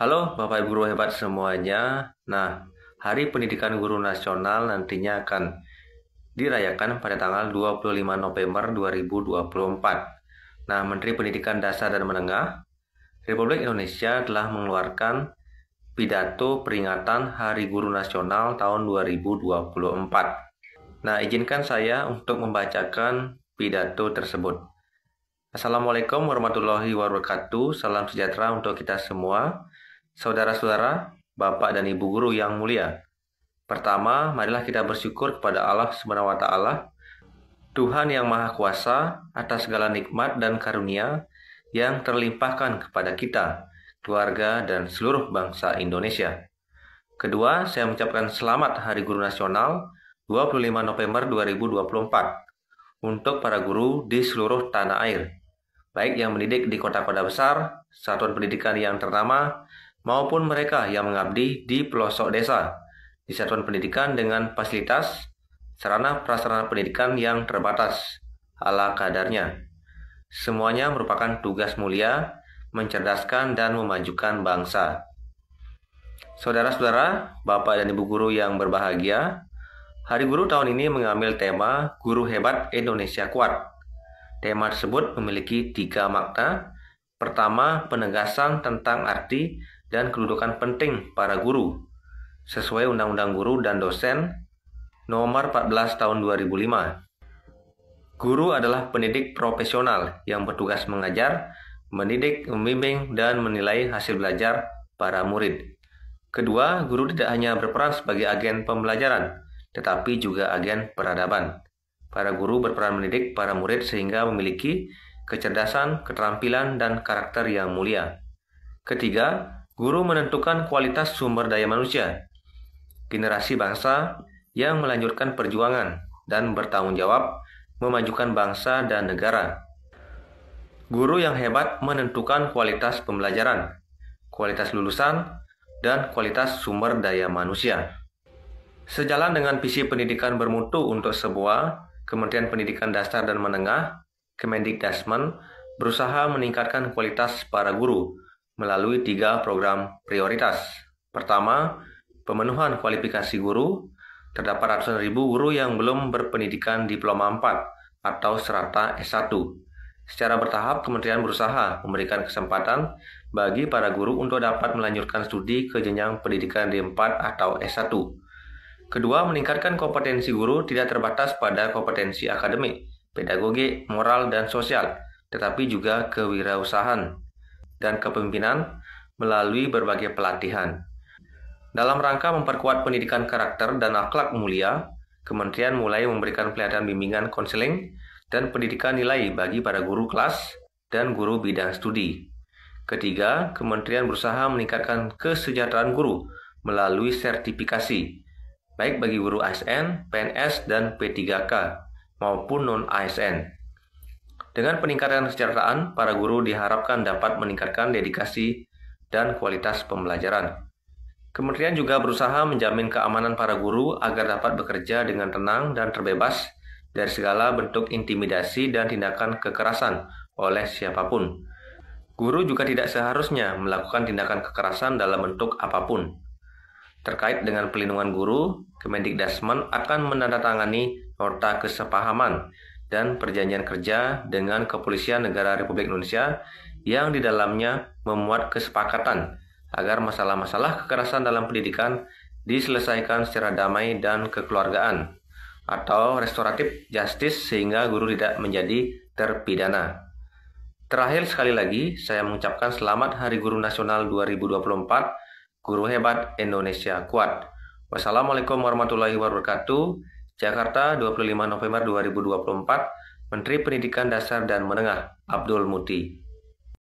Halo Bapak Ibu Guru hebat semuanya. Nah, Hari Pendidikan Guru Nasional nantinya akan dirayakan pada tanggal 25 November 2024. Nah, Menteri Pendidikan Dasar dan Menengah Republik Indonesia telah mengeluarkan pidato peringatan Hari Guru Nasional tahun 2024. Nah, izinkan saya untuk membacakan pidato tersebut. Assalamualaikum warahmatullahi wabarakatuh. Salam sejahtera untuk kita semua. Saudara-saudara, Bapak dan Ibu Guru yang mulia, pertama, marilah kita bersyukur kepada Allah Swt, Tuhan yang Maha Kuasa, atas segala nikmat dan karunia yang terlimpahkan kepada kita, keluarga, dan seluruh bangsa Indonesia. Kedua, saya mengucapkan selamat Hari Guru Nasional 25 November 2024 untuk para guru di seluruh tanah air, baik yang mendidik di kota-kota besar, satuan pendidikan yang ternama, maupun mereka yang mengabdi di pelosok desa di satuan pendidikan dengan fasilitas sarana prasarana pendidikan yang terbatas ala kadarnya. Semuanya merupakan tugas mulia mencerdaskan dan memajukan bangsa. Saudara-saudara, Bapak dan Ibu guru yang berbahagia, Hari Guru tahun ini mengambil tema Guru Hebat Indonesia Kuat. Tema tersebut memiliki tiga makna. Pertama, penegasan tentang arti dan kedudukan penting para guru sesuai Undang-Undang Guru dan Dosen Nomor 14 Tahun 2005. Guru adalah pendidik profesional yang bertugas mengajar, mendidik, membimbing, dan menilai hasil belajar para murid. Kedua, guru tidak hanya berperan sebagai agen pembelajaran, tetapi juga agen peradaban. Para guru berperan mendidik para murid sehingga memiliki kecerdasan, keterampilan, dan karakter yang mulia. Ketiga, Guru menentukan kualitas sumber daya manusia, generasi bangsa yang melanjutkan perjuangan dan bertanggung jawab memajukan bangsa dan negara. Guru yang hebat menentukan kualitas pembelajaran, kualitas lulusan, dan kualitas sumber daya manusia. Sejalan dengan visi pendidikan bermutu untuk sebuah Kementerian Pendidikan Dasar dan Menengah, Kemendikdasmen berusaha meningkatkan kualitas para guru melalui tiga program prioritas. Pertama, pemenuhan kualifikasi guru. Terdapat ratusan ribu guru yang belum berpendidikan diploma 4 atau serata S1. Secara bertahap, kementerian berusaha memberikan kesempatan bagi para guru untuk dapat melanjutkan studi ke jenjang pendidikan D4 atau S1. Kedua, meningkatkan kompetensi guru tidak terbatas pada kompetensi akademik, pedagogik, moral, dan sosial, tetapi juga kewirausahaan dan kepemimpinan melalui berbagai pelatihan. Dalam rangka memperkuat pendidikan karakter dan akhlak mulia, kementerian mulai memberikan pelatihan bimbingan konseling dan pendidikan nilai bagi para guru kelas dan guru bidang studi. Ketiga, kementerian berusaha meningkatkan kesejahteraan guru melalui sertifikasi, baik bagi guru ASN, PNS, dan P3K, maupun non-ASN. Dengan peningkatan kesejahteraan, para guru diharapkan dapat meningkatkan dedikasi dan kualitas pembelajaran. Kementerian juga berusaha menjamin keamanan para guru agar dapat bekerja dengan tenang dan terbebas dari segala bentuk intimidasi dan tindakan kekerasan oleh siapapun. Guru juga tidak seharusnya melakukan tindakan kekerasan dalam bentuk apapun. Terkait dengan pelindungan guru, Kemendikdasmen akan menandatangani nota kesepahaman dan Perjanjian Kerja dengan Kepolisian Negara Republik Indonesia yang di dalamnya memuat kesepakatan agar masalah-masalah kekerasan dalam pendidikan diselesaikan secara damai dan kekeluargaan atau restoratif justice sehingga guru tidak menjadi terpidana. Terakhir sekali lagi, saya mengucapkan selamat Hari Guru Nasional 2024, Guru Hebat Indonesia Kuat. Wassalamualaikum warahmatullahi wabarakatuh. Jakarta 25 November 2024, Menteri Pendidikan Dasar dan Menengah Abdul Muti.